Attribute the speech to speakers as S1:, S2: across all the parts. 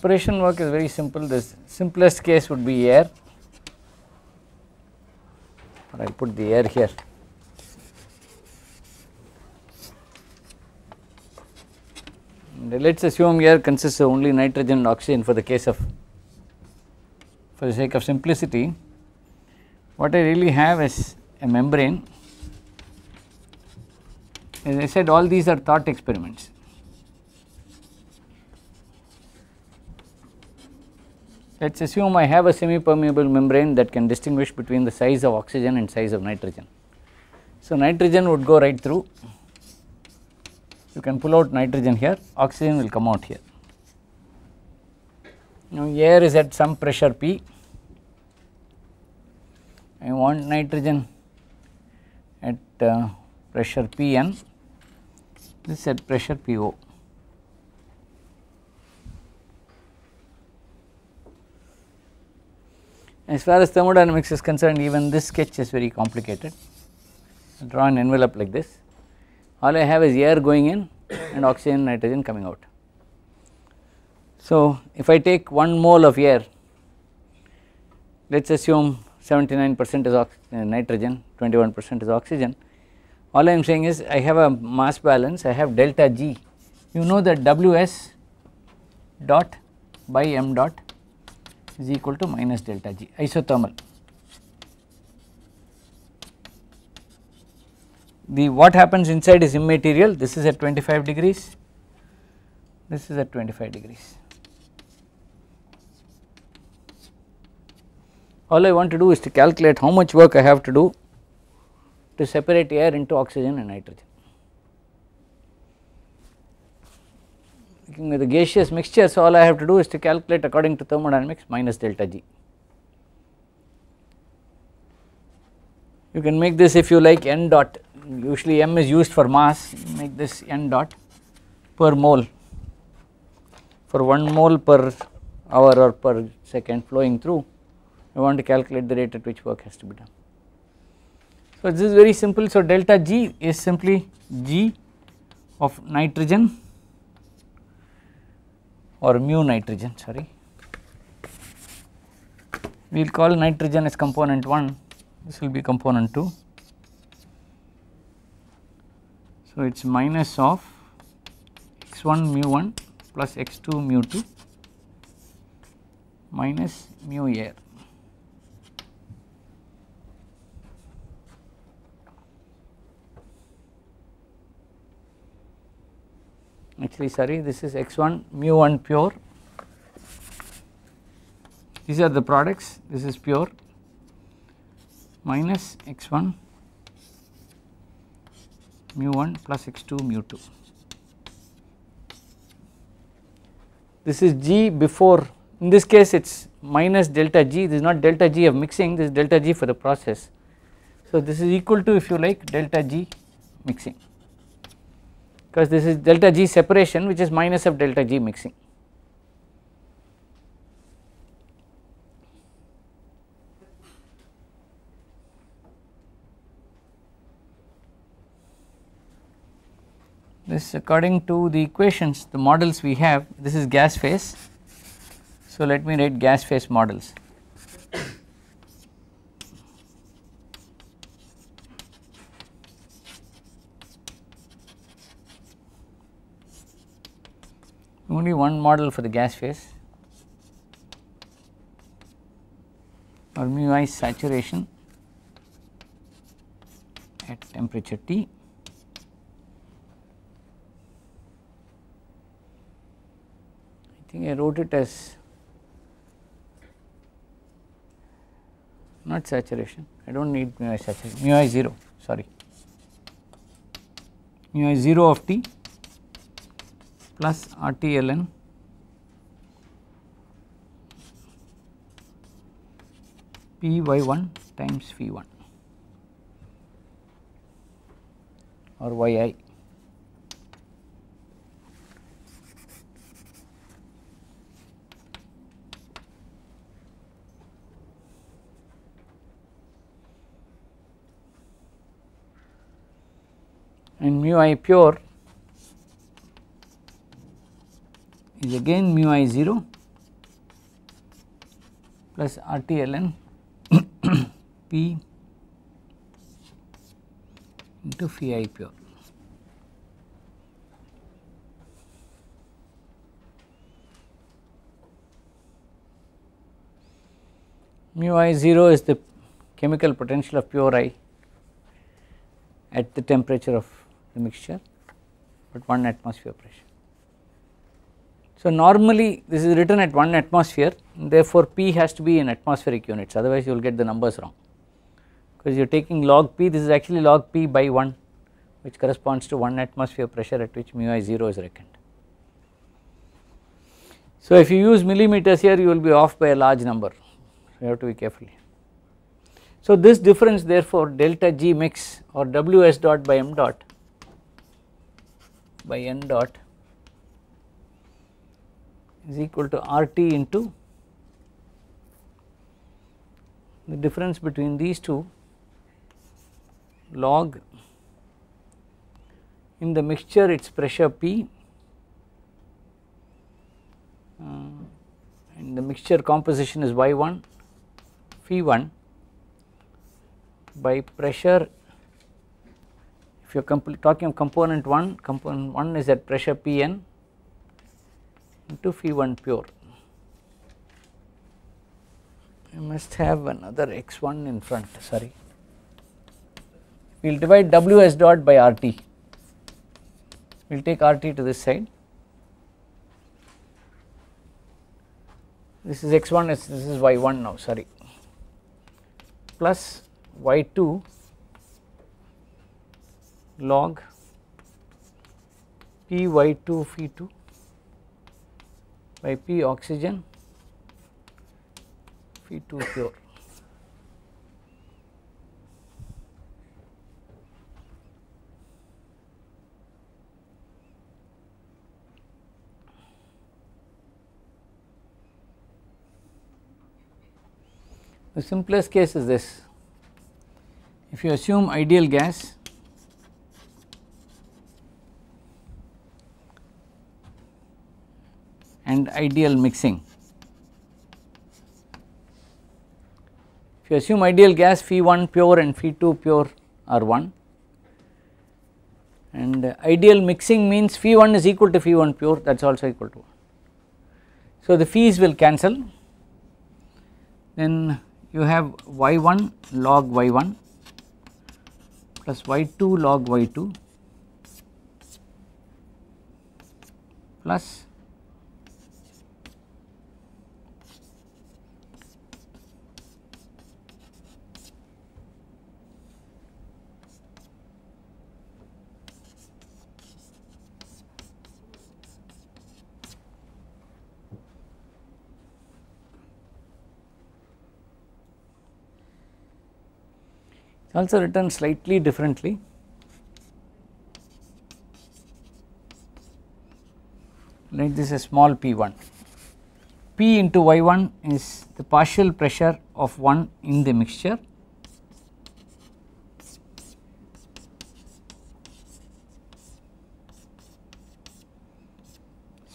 S1: separation work is very simple. The simplest case would be air, I will put the air here. And let's assume air consists of only nitrogen and oxygen for the case of, for the sake of simplicity. What I really have is a membrane. As I said, all these are thought experiments. Let us assume I have a semi permeable membrane that can distinguish between the size of oxygen and size of nitrogen. So, nitrogen would go right through, you can pull out nitrogen here, oxygen will come out here. Now, air is at some pressure P, I want nitrogen at uh, pressure P n, this is at pressure P o. As far as thermodynamics is concerned even this sketch is very complicated. I draw an envelope like this, all I have is air going in and oxygen nitrogen coming out. So, if I take 1 mole of air let us assume 79 percent is uh, nitrogen 21 percent is oxygen all I am saying is I have a mass balance I have delta G you know that W s dot by m dot is equal to minus delta G isothermal. The what happens inside is immaterial this is at 25 degrees, this is at 25 degrees. All I want to do is to calculate how much work I have to do to separate air into oxygen and nitrogen. working with the gaseous mixture. So, all I have to do is to calculate according to thermodynamics minus delta G. You can make this if you like n dot usually m is used for mass make this n dot per mole for 1 mole per hour or per second flowing through you want to calculate the rate at which work has to be done. So, this is very simple. So, delta G is simply G of nitrogen or mu nitrogen sorry. We will call nitrogen as component 1, this will be component 2. So, it is minus of x 1 mu 1 plus x 2 mu 2 minus mu air. actually sorry this is x1 mu1 pure these are the products this is pure minus x1 mu1 plus x2 mu2 this is g before in this case it is minus delta g this is not delta g of mixing this is delta g for the process. So this is equal to if you like delta g mixing because this is delta G separation which is minus of delta G mixing. This according to the equations the models we have this is gas phase. So, let me write gas phase models. only one model for the gas phase or mu i saturation at temperature T. I think I wrote it as not saturation, I do not need mu i saturation, mu i 0 sorry, mu i 0 of T plus RTLN P y 1 times phi 1 or y i. and mu i pure is again mu i 0 plus R T ln P into phi i pure. mu i 0 is the chemical potential of pure i at the temperature of the mixture but 1 atmosphere pressure. So, normally this is written at 1 atmosphere therefore, P has to be in atmospheric units otherwise you will get the numbers wrong because you are taking log P this is actually log P by 1 which corresponds to 1 atmosphere pressure at which mu i 0 is reckoned. So, if you use millimeters here you will be off by a large number you have to be careful. So, this difference therefore delta G mix or W s dot by m dot by n dot is equal to RT into the difference between these two log in the mixture it is pressure P uh, and the mixture composition is Y1 phi 1 by pressure if you are talking of component 1 component 1 is at pressure P n into phi 1 pure. You must have another x 1 in front sorry. We will divide W s dot by R t. We will take R t to this side. This is x 1 this is y 1 now sorry plus y 2 log p y 2 phi 2 by P oxygen P 2 pure. The simplest case is this. If you assume ideal gas and ideal mixing. If you assume ideal gas phi 1 pure and phi 2 pure are 1 and ideal mixing means phi 1 is equal to phi 1 pure that is also equal to 1. So, the fees will cancel then you have y 1 log y 1 plus y 2 log y 2 plus also written slightly differently. this is small p1. P into y1 is the partial pressure of 1 in the mixture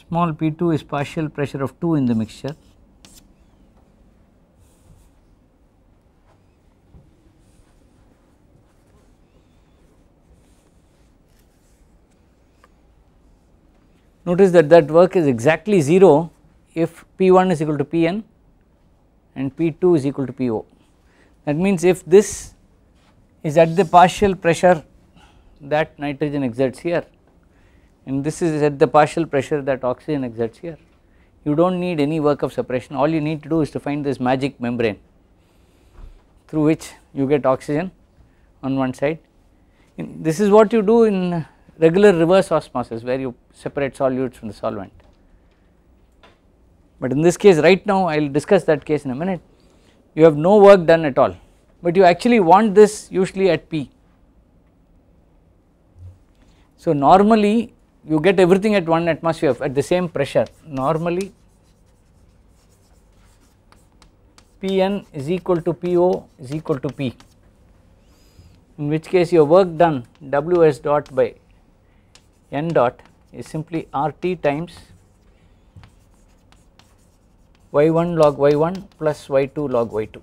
S1: small p2 is partial pressure of 2 in the mixture Notice that that work is exactly 0 if P1 is equal to Pn and P2 is equal to Po. That means if this is at the partial pressure that nitrogen exerts here and this is at the partial pressure that oxygen exerts here, you do not need any work of suppression all you need to do is to find this magic membrane through which you get oxygen on one side. In this is what you do in regular reverse osmosis where you separate solutes from the solvent. But in this case right now I will discuss that case in a minute you have no work done at all but you actually want this usually at P. So normally you get everything at 1 atmosphere at the same pressure normally Pn is equal to Po is equal to P in which case your work done Ws dot by n dot is simply R t times y 1 log y 1 plus y 2 log y 2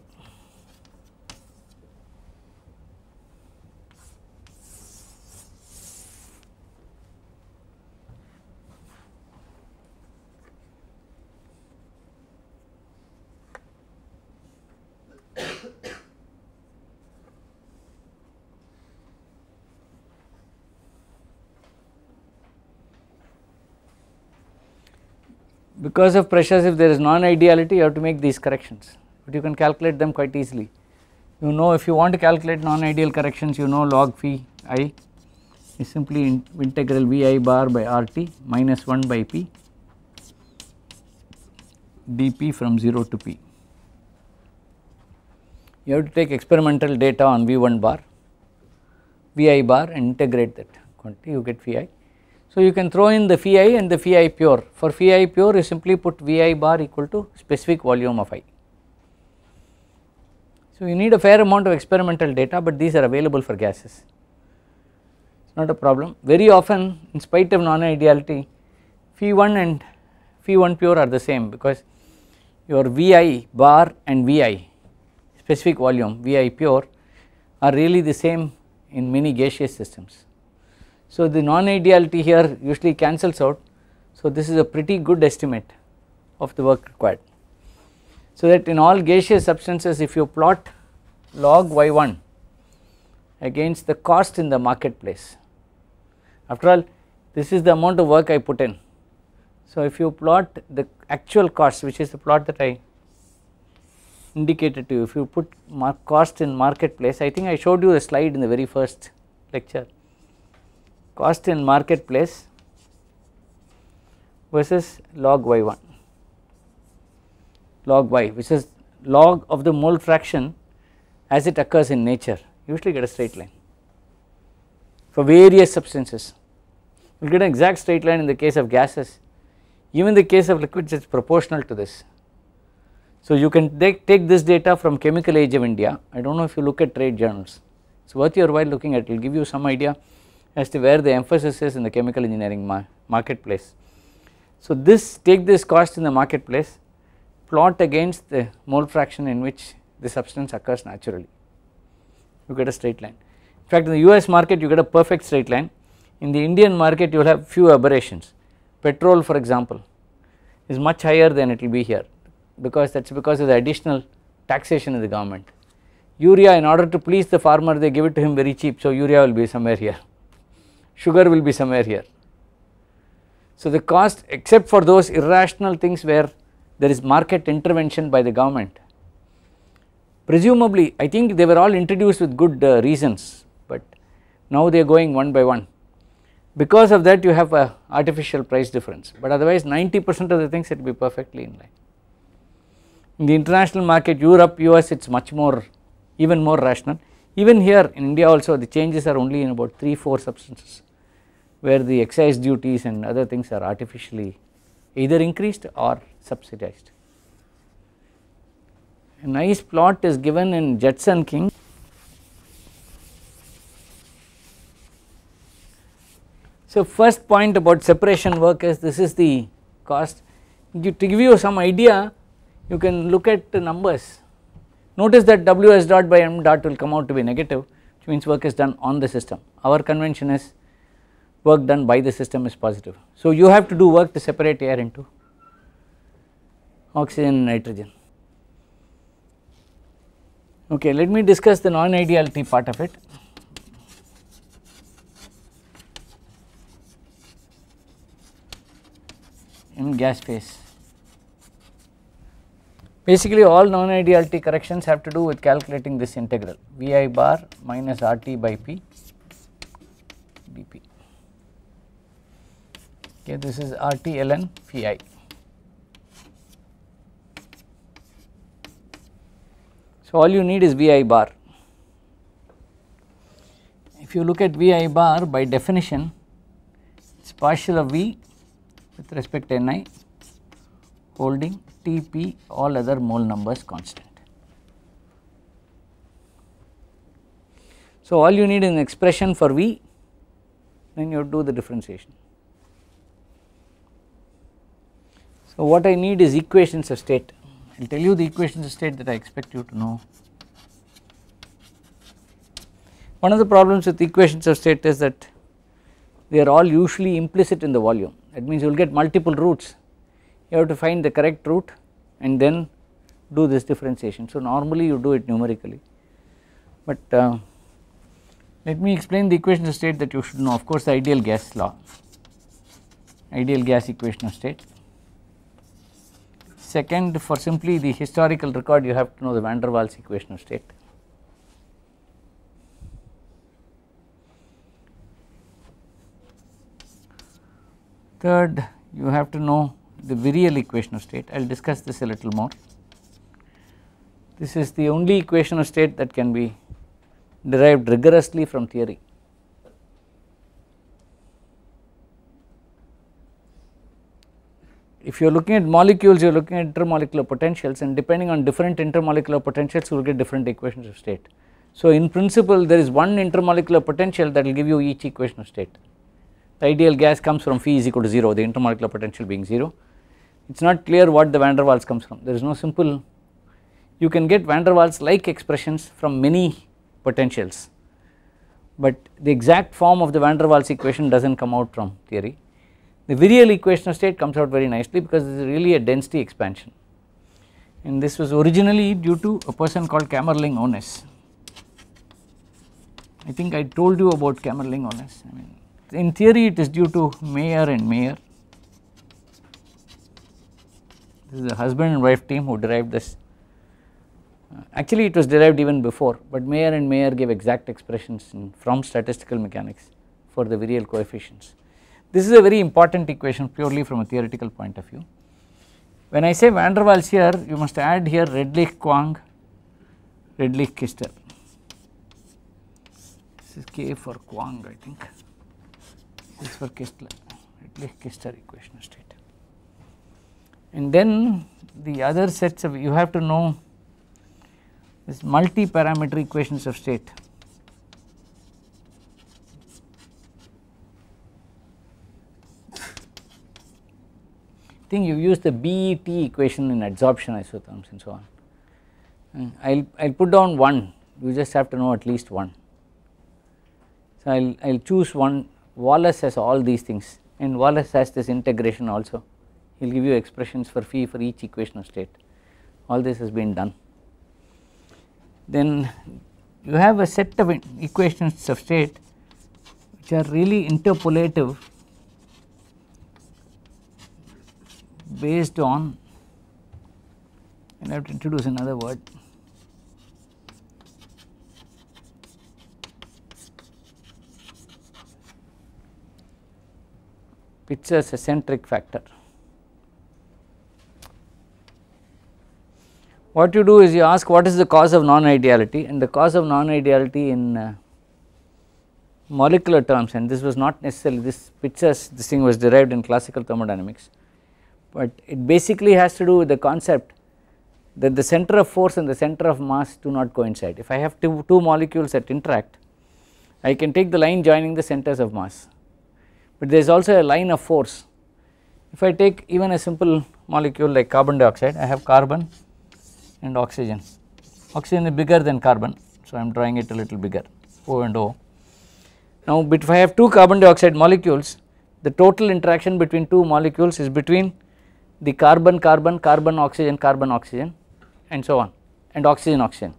S1: because of pressures if there is non-ideality you have to make these corrections but you can calculate them quite easily. You know if you want to calculate non-ideal corrections you know log phi i is simply in integral vi bar by rt minus 1 by p dp from 0 to p. You have to take experimental data on v1 bar vi bar and integrate that quantity you get vi so, you can throw in the phi i and the phi i pure. For phi i pure you simply put V i bar equal to specific volume of i. So, you need a fair amount of experimental data but these are available for gases. It is not a problem. Very often in spite of non-ideality phi 1 and phi 1 pure are the same because your V i bar and V i specific volume V i pure are really the same in many gaseous systems. So, the non ideality here usually cancels out. So, this is a pretty good estimate of the work required. So, that in all gaseous substances if you plot log y1 against the cost in the marketplace. After all this is the amount of work I put in. So, if you plot the actual cost which is the plot that I indicated to you if you put cost in marketplace I think I showed you a slide in the very first lecture cost in marketplace versus log y1 log y which is log of the mole fraction as it occurs in nature usually get a straight line for various substances you get an exact straight line in the case of gases even the case of liquids it is proportional to this. So you can take, take this data from chemical age of India I do not know if you look at trade journals it is worth your while looking at it will give you some idea as to where the emphasis is in the chemical engineering mar marketplace. So, this take this cost in the marketplace plot against the mole fraction in which the substance occurs naturally you get a straight line. In fact, in the US market you get a perfect straight line in the Indian market you will have few aberrations petrol for example is much higher than it will be here because that is because of the additional taxation of the government. Urea in order to please the farmer they give it to him very cheap so urea will be somewhere here sugar will be somewhere here. So, the cost except for those irrational things where there is market intervention by the government. Presumably I think they were all introduced with good uh, reasons but now they are going one by one. Because of that you have a artificial price difference but otherwise 90 percent of the things it will be perfectly in line. In the international market Europe, US it is much more even more rational even here in India also the changes are only in about 3 4 substances where the excise duties and other things are artificially either increased or subsidized. A nice plot is given in Jetson King So, first point about separation work is this is the cost. You, to give you some idea, you can look at the numbers Notice that W s dot by m dot will come out to be negative which means work is done on the system. Our convention is work done by the system is positive. So, you have to do work to separate air into oxygen and nitrogen. Okay, let me discuss the non-ideality part of it. in gas phase. Basically all non-ideality corrections have to do with calculating this integral Vi bar minus RT by P dP. Okay, this is RT ln Phi. So all you need is Vi bar. If you look at Vi bar by definition it is partial of V with respect to Ni holding Tp all other mole numbers constant. So, all you need is an expression for V then you do the differentiation. So, what I need is equations of state I will tell you the equations of state that I expect you to know. One of the problems with equations of state is that they are all usually implicit in the volume that means you will get multiple roots you have to find the correct root and then do this differentiation. So, normally you do it numerically, but uh, let me explain the equation of state that you should know of course the ideal gas law, ideal gas equation of state. Second for simply the historical record you have to know the van der Waals equation of state. Third you have to know the virial equation of state I will discuss this a little more. This is the only equation of state that can be derived rigorously from theory. If you are looking at molecules you are looking at intermolecular potentials and depending on different intermolecular potentials you will get different equations of state. So in principle there is one intermolecular potential that will give you each equation of state the ideal gas comes from phi is equal to 0 the intermolecular potential being 0 it is not clear what the van der Waals comes from there is no simple you can get van der Waals like expressions from many potentials but the exact form of the van der Waals equation does not come out from theory. The virial equation of state comes out very nicely because it is really a density expansion and this was originally due to a person called Kamerling Onnes. I think I told you about Kamerling Onnes I mean in theory it is due to Mayer and Mayer this is the husband and wife team who derived this. Uh, actually, it was derived even before, but Mayer and Mayer gave exact expressions from statistical mechanics for the virial coefficients. This is a very important equation purely from a theoretical point of view. When I say van der Waals here, you must add here Redlich Kwang, Redlich Kister. This is K for Quang, I think. This is for Kistler, Redlich Kister equation is taken and then the other sets of you have to know this multi parameter equations of state. I think you use the BET equation in adsorption isotherms and so on. I'll I'll put down one. You just have to know at least one. So I'll I'll choose one. Wallace has all these things, and Wallace has this integration also will give you expressions for phi for each equation of state all this has been done. Then you have a set of equations of state which are really interpolative based on and I have to introduce another word which is a centric factor What you do is you ask what is the cause of non-ideality and the cause of non-ideality in uh, molecular terms and this was not necessarily this pictures this thing was derived in classical thermodynamics, but it basically has to do with the concept that the center of force and the center of mass do not coincide. If I have two, two molecules that interact, I can take the line joining the centers of mass, but there is also a line of force. If I take even a simple molecule like carbon dioxide, I have carbon and oxygen. Oxygen is bigger than carbon. So, I am drawing it a little bigger O and O. Now, if I have two carbon dioxide molecules, the total interaction between two molecules is between the carbon carbon carbon oxygen carbon oxygen and so on and oxygen oxygen.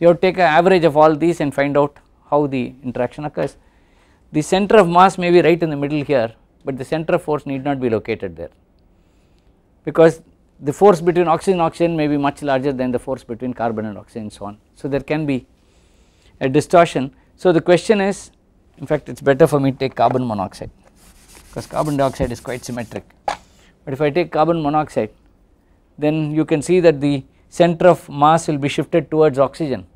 S1: You have to take an average of all these and find out how the interaction occurs. The center of mass may be right in the middle here, but the center of force need not be located there because the force between oxygen oxygen may be much larger than the force between carbon and oxygen and so on. So, there can be a distortion. So, the question is in fact it is better for me to take carbon monoxide because carbon dioxide is quite symmetric. But if I take carbon monoxide then you can see that the center of mass will be shifted towards oxygen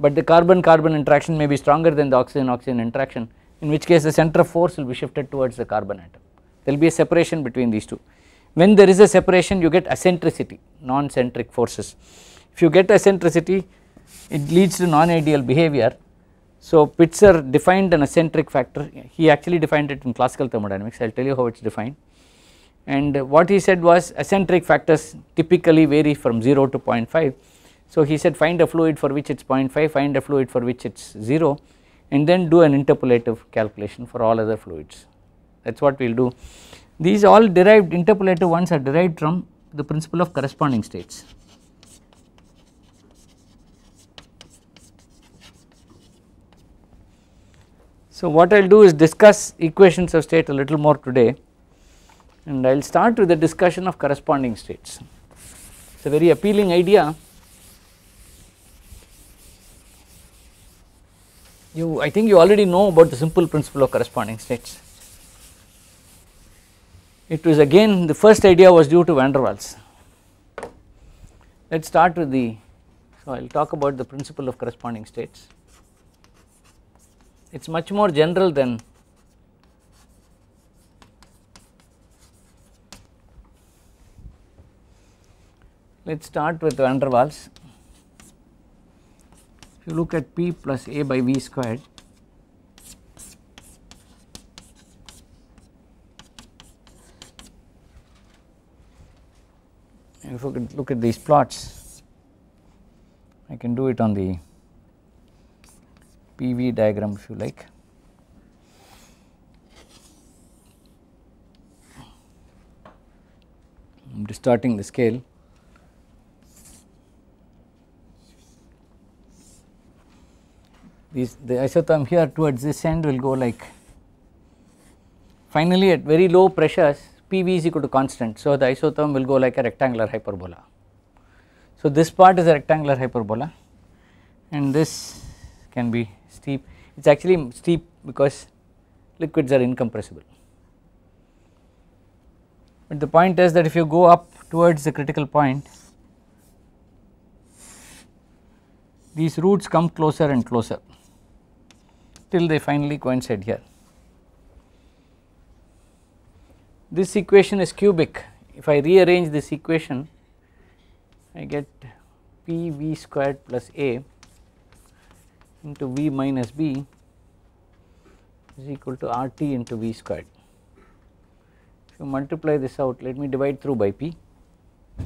S1: but the carbon carbon interaction may be stronger than the oxygen oxygen interaction in which case the center of force will be shifted towards the carbon atom there will be a separation between these two when there is a separation you get eccentricity, non-centric forces. If you get eccentricity it leads to non-ideal behavior. So Pitzer defined an eccentric factor, he actually defined it in classical thermodynamics, I will tell you how it is defined. And what he said was eccentric factors typically vary from 0 to 0.5. So he said find a fluid for which it is 0.5, find a fluid for which it is 0 and then do an interpolative calculation for all other fluids that is what we will do. These all derived interpolative ones are derived from the principle of corresponding states. So, what I will do is discuss equations of state a little more today and I will start with the discussion of corresponding states. It is a very appealing idea. You I think you already know about the simple principle of corresponding states. It was again the first idea was due to van der Waals. Let us start with the, so I will talk about the principle of corresponding states. It is much more general than let us start with van der Waals. If you look at P plus A by V squared if you could look at these plots, I can do it on the PV diagram if you like. I am distorting the scale. These, the isotherm here towards this end will go like finally at very low pressures PV is equal to constant. So, the isotherm will go like a rectangular hyperbola. So, this part is a rectangular hyperbola and this can be steep, it is actually steep because liquids are incompressible. But the point is that if you go up towards the critical point, these roots come closer and closer till they finally coincide here. this equation is cubic if I rearrange this equation I get p v squared plus a into v minus b is equal to r t into v squared. If you multiply this out let me divide through by p. I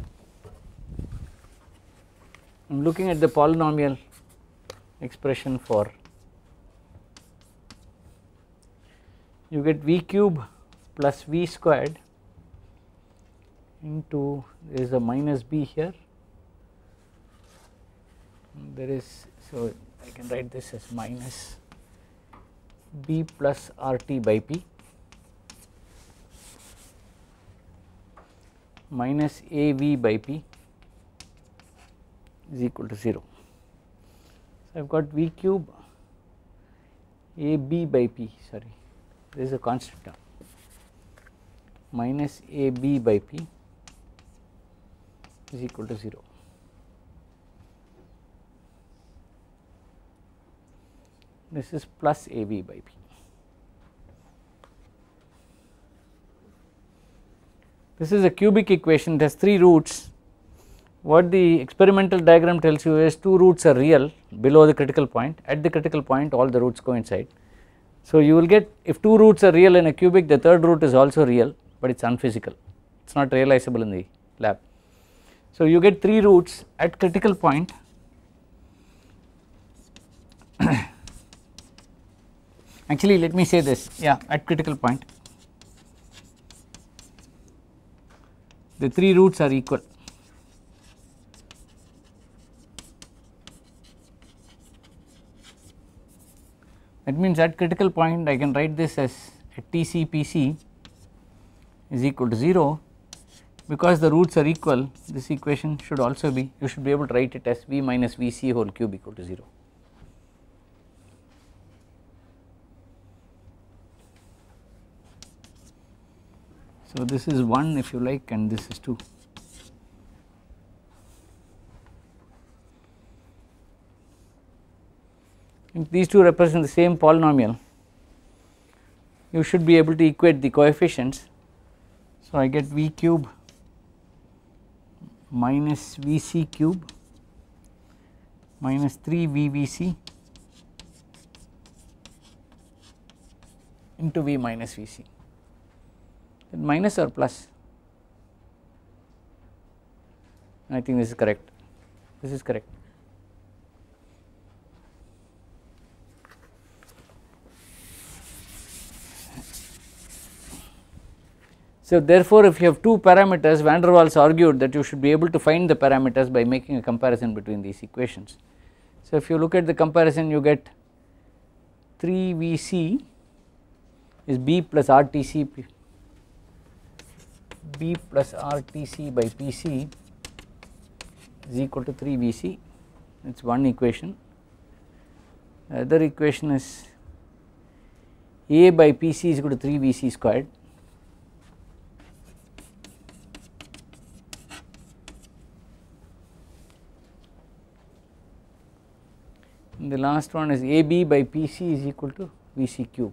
S1: am looking at the polynomial expression for you get v cube plus v squared into there is a minus b here there is so I can write this as minus b plus RT by p minus AV by p is equal to 0. So, I have got V cube AB by p sorry this is a constant term minus a b by p is equal to 0. This is plus a b by p. This is a cubic equation, it has 3 roots. What the experimental diagram tells you is 2 roots are real below the critical point, at the critical point all the roots coincide. So, you will get if 2 roots are real in a cubic the third root is also real but it is unphysical, it is not realizable in the lab. So, you get 3 roots at critical point actually let me say this yeah at critical point the 3 roots are equal. That means at critical point I can write this as a TCPC is equal to 0 because the roots are equal this equation should also be you should be able to write it as v minus vc whole cube equal to 0. So this is 1 if you like and this is 2. If these two represent the same polynomial you should be able to equate the coefficients so, I get V cube minus Vc cube minus 3 VVc into V minus Vc. Then minus or plus? I think this is correct. This is correct. So, therefore, if you have two parameters van der Waals argued that you should be able to find the parameters by making a comparison between these equations. So, if you look at the comparison you get 3 Vc is B plus R T c b plus RTC by PC is equal to 3 Vc that is one equation. The other equation is A by PC is equal to 3 Vc squared the last one is AB by PC is equal to VC cube.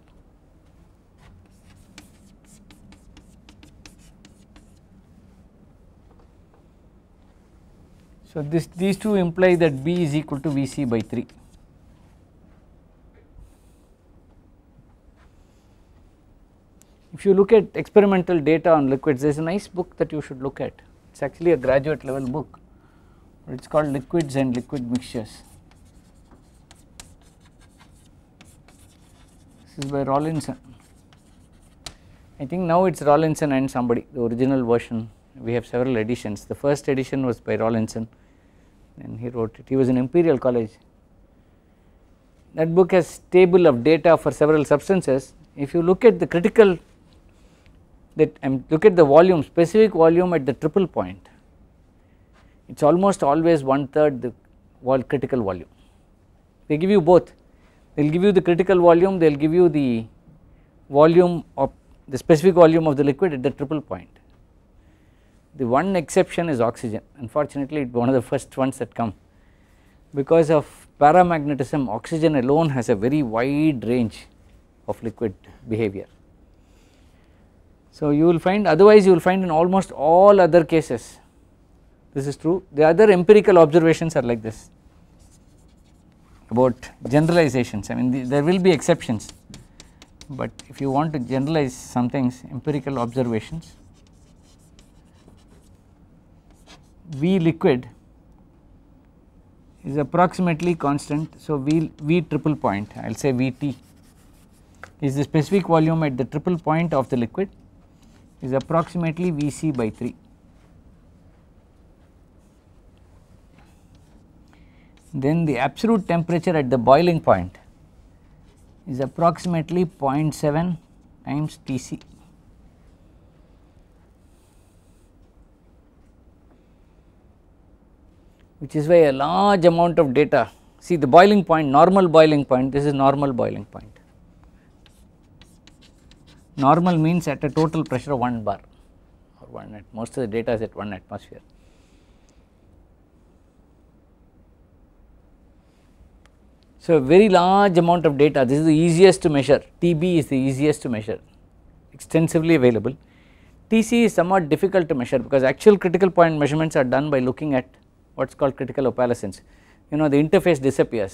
S1: So, this these two imply that B is equal to VC by 3. If you look at experimental data on liquids, there is a nice book that you should look at. It is actually a graduate level book, it is called Liquids and Liquid Mixtures. This is by Rawlinson. I think now it is Rawlinson and somebody the original version we have several editions. The first edition was by Rawlinson and he wrote it. He was in Imperial College. That book has table of data for several substances. If you look at the critical that mean, look at the volume specific volume at the triple point it is almost always one third the critical volume. They give you both they will give you the critical volume, they will give you the volume of the specific volume of the liquid at the triple point. The one exception is oxygen unfortunately it's one of the first ones that come because of paramagnetism oxygen alone has a very wide range of liquid behavior. So, you will find otherwise you will find in almost all other cases this is true the other empirical observations are like this about generalizations. I mean the, there will be exceptions, but if you want to generalize some things empirical observations, V liquid is approximately constant. So, V, v triple point I will say V t is the specific volume at the triple point of the liquid is approximately V c by 3. then the absolute temperature at the boiling point is approximately 0.7 times Tc. which is why a large amount of data see the boiling point normal boiling point this is normal boiling point normal means at a total pressure of 1 bar or 1 at most of the data is at 1 atmosphere So, very large amount of data this is the easiest to measure TB is the easiest to measure extensively available. TC is somewhat difficult to measure because actual critical point measurements are done by looking at what is called critical opalescence you know the interface disappears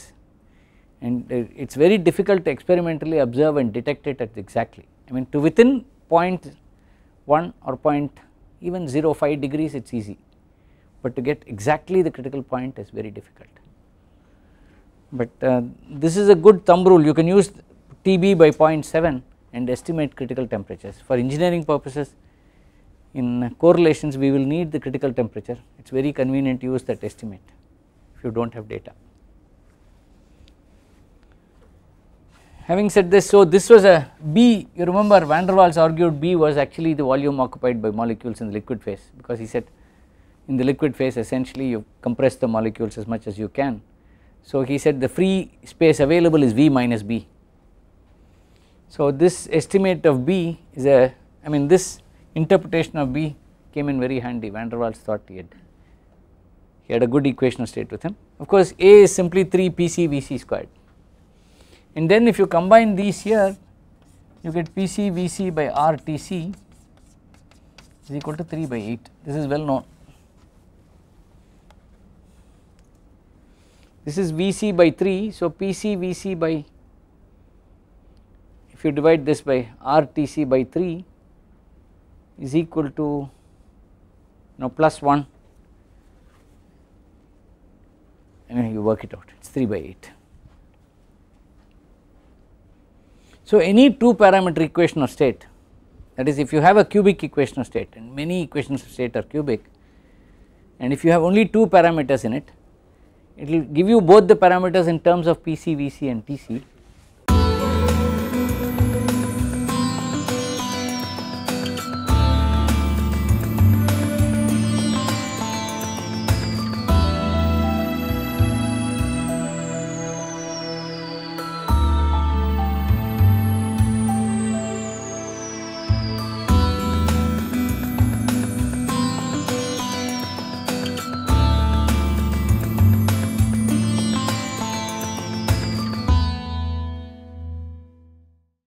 S1: and it is very difficult to experimentally observe and detect it at exactly I mean to within 0.1 or point even 0.05 degrees it is easy but to get exactly the critical point is very difficult but uh, this is a good thumb rule you can use TB by 0.7 and estimate critical temperatures. For engineering purposes in correlations we will need the critical temperature it is very convenient to use that estimate if you do not have data. Having said this so this was a B you remember van der Waals argued B was actually the volume occupied by molecules in the liquid phase because he said in the liquid phase essentially you compress the molecules as much as you can so, he said the free space available is V minus B. So, this estimate of B is a I mean this interpretation of B came in very handy van der Waals thought he had he had a good equation of state with him. Of course, A is simply 3 PC VC squared and then if you combine these here you get PC VC by RTC is equal to 3 by 8 this is well known This is VC by 3, so PC VC by if you divide this by RTC by 3 is equal to you know plus 1 and you work it out it is 3 by 8. So, any two parameter equation of state that is if you have a cubic equation of state and many equations of state are cubic and if you have only two parameters in it it will give you both the parameters in terms of PC, VC and PC